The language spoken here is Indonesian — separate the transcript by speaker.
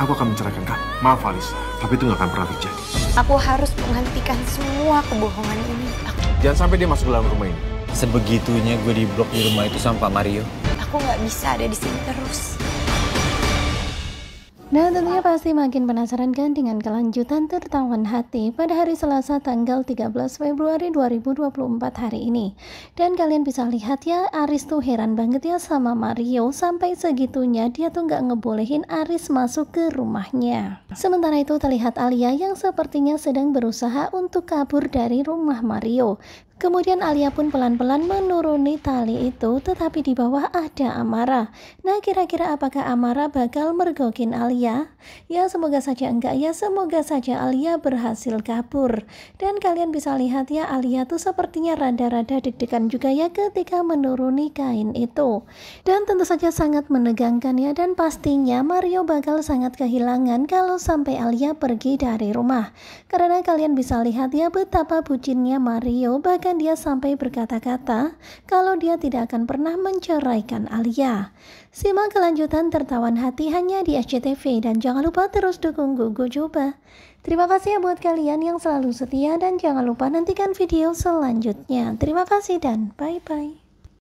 Speaker 1: aku akan menceraikan kamu. Maaf, Alisa, tapi itu nggak akan pernah terjadi.
Speaker 2: Aku harus menghentikan semua kebohongan ini. Aku...
Speaker 1: Jangan sampai dia masuk dalam rumah ini. Sebegitunya gue di blok di rumah itu sama Pak Mario.
Speaker 2: Aku nggak bisa ada di sini terus.
Speaker 3: Nah tentunya pasti makin penasaran kan dengan kelanjutan tertawan hati pada hari Selasa tanggal 13 Februari 2024 hari ini. Dan kalian bisa lihat ya Aris tuh heran banget ya sama Mario sampai segitunya dia tuh gak ngebolehin Aris masuk ke rumahnya. Sementara itu terlihat Alia yang sepertinya sedang berusaha untuk kabur dari rumah Mario. Kemudian Alia pun pelan-pelan menuruni tali itu tetapi di bawah ada Amara. Nah kira-kira apakah Amara bakal mergokin Alia? Ya semoga saja enggak ya semoga saja Alia berhasil kabur. Dan kalian bisa lihat ya Alia tuh sepertinya rada-rada deg-degan juga ya ketika menuruni kain itu. Dan tentu saja sangat menegangkan ya dan pastinya Mario bakal sangat kehilangan kalau sampai Alia pergi dari rumah. Karena kalian bisa lihat ya betapa bucinnya Mario bahkan bahkan dia sampai berkata-kata kalau dia tidak akan pernah menceraikan Alia. Simak kelanjutan tertawan hati hanya di SCTV dan jangan lupa terus dukung Gugu Coba. Terima kasih ya buat kalian yang selalu setia dan jangan lupa nantikan video selanjutnya. Terima kasih dan bye-bye.